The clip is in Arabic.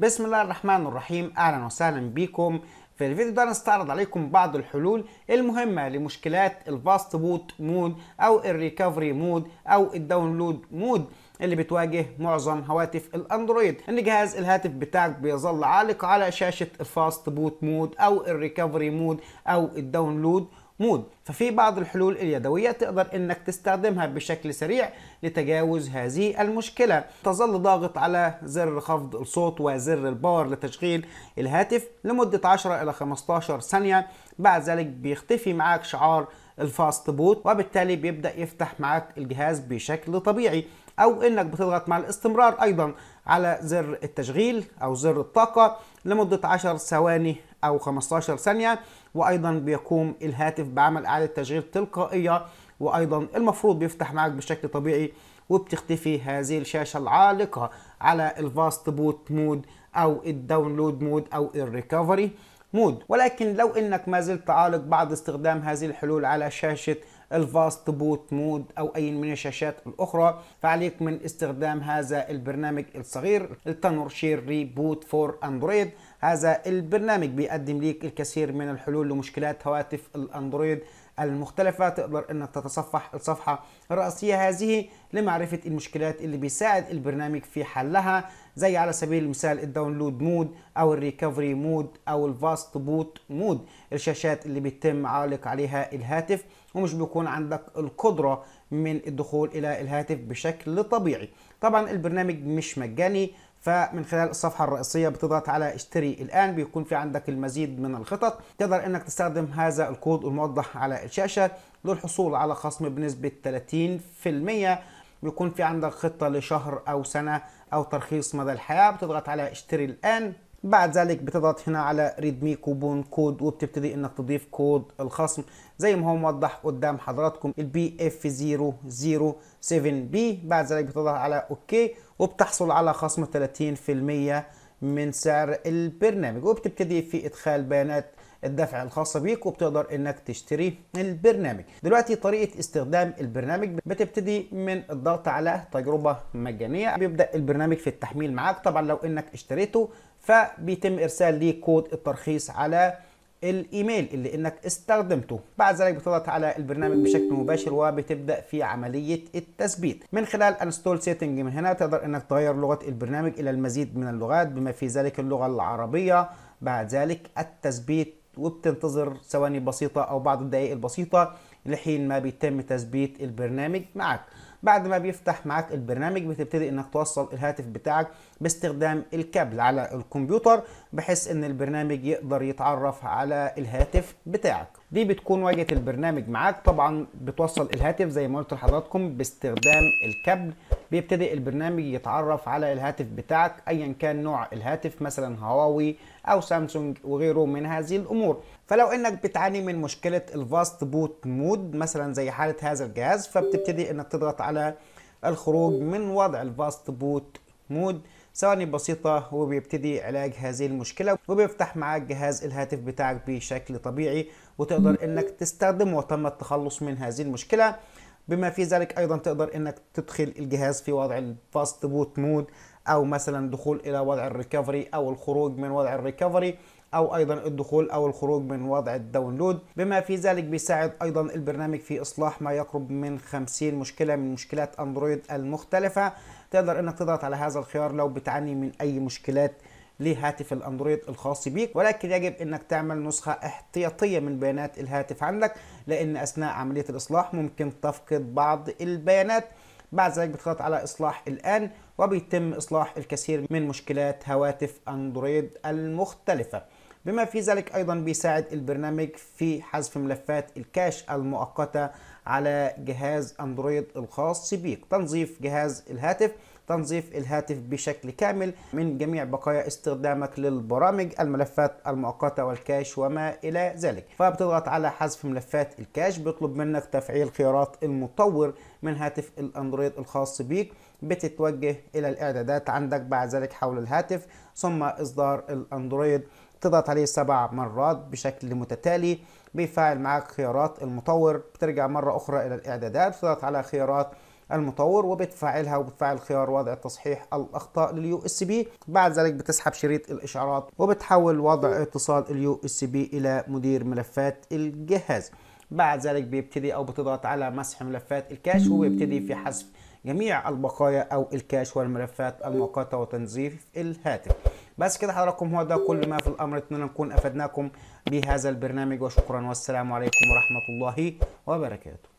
بسم الله الرحمن الرحيم اهلا وسهلا بكم في الفيديو ده نستعرض عليكم بعض الحلول المهمة لمشكلات الفاست بوت مود او الريكفري مود او الداونلود مود اللي بتواجه معظم هواتف الاندرويد ان جهاز الهاتف بتاعك بيظل عالق على شاشة الفاست بوت مود او الريكفري مود او الداونلود مود ففي بعض الحلول اليدوية تقدر انك تستخدمها بشكل سريع لتجاوز هذه المشكلة تظل ضاغط على زر خفض الصوت وزر الباور لتشغيل الهاتف لمدة 10 الى 15 ثانية بعد ذلك بيختفي معاك شعار الفاست بوت وبالتالي بيبدأ يفتح معاك الجهاز بشكل طبيعي او انك بتضغط مع الاستمرار ايضا على زر التشغيل او زر الطاقة لمدة 10 ثواني او 15 ثانية وايضا بيقوم الهاتف بعمل اعاده تشغيل تلقائيه وايضا المفروض بيفتح معك بشكل طبيعي وبتختفي هذه الشاشه العالقه على الفاست بوت مود او الداونلود مود او الريكفري مود ولكن لو انك ما زلت عالق بعد استخدام هذه الحلول على شاشه الفاست بوت مود او اي من الشاشات الاخرى فعليك من استخدام هذا البرنامج الصغير التنور شير ريبوت فور اندرويد هذا البرنامج بيقدم ليك الكثير من الحلول لمشكلات هواتف الاندرويد المختلفة تقدر انك تتصفح الصفحة الرئيسية هذه لمعرفة المشكلات اللي بيساعد البرنامج في حلها زي على سبيل المثال الداونلود مود او الريكفري مود او الفاست بوت مود الشاشات اللي بيتم عالق عليها الهاتف ومش بيكون عندك القدرة من الدخول الى الهاتف بشكل طبيعي طبعا البرنامج مش مجاني فمن خلال الصفحة الرئيسية بتضغط على اشتري الآن بيكون في عندك المزيد من الخطط تقدر انك تستخدم هذا الكود الموضح على الشاشة للحصول على خصم بنسبة 30% بيكون في عندك خطة لشهر أو سنة أو ترخيص مدى الحياة بتضغط على اشتري الآن بعد ذلك بتضغط هنا على ريدمي كوبون كود وبتبتدي انك تضيف كود الخصم زي ما هو موضح قدام حضراتكم البي اف 007 بي بعد ذلك بتضغط على اوكي وبتحصل على خصم 30% من سعر البرنامج وبتبتدي في ادخال بيانات الدفع الخاصه بيك وبتقدر انك تشتري البرنامج دلوقتي طريقه استخدام البرنامج بتبتدي من الضغط على تجربه مجانيه بيبدا البرنامج في التحميل معاك طبعا لو انك اشتريته فبيتم ارسال ليك كود الترخيص على الايميل اللي انك استخدمته بعد ذلك بتضغط على البرنامج بشكل مباشر وبتبدا في عمليه التثبيت من خلال انستول سيتنج من هنا تقدر انك تغير لغه البرنامج الى المزيد من اللغات بما في ذلك اللغه العربيه بعد ذلك التثبيت وبتنتظر ثواني بسيطة أو بعض الدقائق البسيطة لحين ما بيتم تثبيت البرنامج معك بعد ما بيفتح معك البرنامج بتبتدي انك توصل الهاتف بتاعك باستخدام الكابل على الكمبيوتر بحيث ان البرنامج يقدر يتعرف على الهاتف بتاعك دي بتكون واجهه البرنامج معاك طبعا بتوصل الهاتف زي ما قلت لحضراتكم باستخدام الكابل بيبتدي البرنامج يتعرف على الهاتف بتاعك ايا كان نوع الهاتف مثلا هواوي او سامسونج وغيره من هذه الامور فلو انك بتعاني من مشكله الفاست بوت مود مثلا زي حاله هذا الجهاز فبتبتدي انك تضغط على الخروج من وضع الفاست بوت مود ثواني بسيطة وبيبتدي علاج هذه المشكلة وبيفتح معاك جهاز الهاتف بتاعك بشكل طبيعي وتقدر انك تستخدمه وتم التخلص من هذه المشكلة بما في ذلك ايضا تقدر انك تدخل الجهاز في وضع الفاست بوت مود او مثلا دخول الى وضع الريكفري او الخروج من وضع الريكفري أو أيضا الدخول أو الخروج من وضع الداونلود بما في ذلك بيساعد أيضا البرنامج في إصلاح ما يقرب من 50 مشكلة من مشكلات أندرويد المختلفة تقدر أنك تضغط على هذا الخيار لو بتعاني من أي مشكلات لهاتف الاندرويد الخاص بيك ولكن يجب انك تعمل نسخة احتياطية من بيانات الهاتف عندك لان اثناء عملية الاصلاح ممكن تفقد بعض البيانات بعد ذلك بتضغط على اصلاح الان وبيتم اصلاح الكثير من مشكلات هواتف اندرويد المختلفة بما في ذلك أيضا بيساعد البرنامج في حذف ملفات الكاش المؤقتة على جهاز أندرويد الخاص بيك تنظيف جهاز الهاتف تنظيف الهاتف بشكل كامل من جميع بقايا استخدامك للبرامج الملفات المؤقتة والكاش وما إلى ذلك فبتضغط على حذف ملفات الكاش بيطلب منك تفعيل خيارات المطور من هاتف الأندرويد الخاص بيك بتتوجه إلى الإعدادات عندك بعد ذلك حول الهاتف ثم إصدار الأندرويد تضغط عليه سبع مرات بشكل متتالي بيفعل معك خيارات المطور بترجع مرة أخرى إلى الإعدادات تضغط على خيارات المطور وبتفعلها وبتفعل خيار وضع تصحيح الاخطاء لليو اس بي بعد ذلك بتسحب شريط الاشعارات وبتحول وضع اتصال اليو اس بي الى مدير ملفات الجهاز بعد ذلك بيبتدي او بتضغط على مسح ملفات الكاش وبيبتدي في حذف جميع البقايا او الكاش والملفات المؤقته وتنظيف الهاتف بس كده حضراتكم هو ده كل ما في الامر اتمنى نكون افدناكم بهذا البرنامج وشكرا والسلام عليكم ورحمه الله وبركاته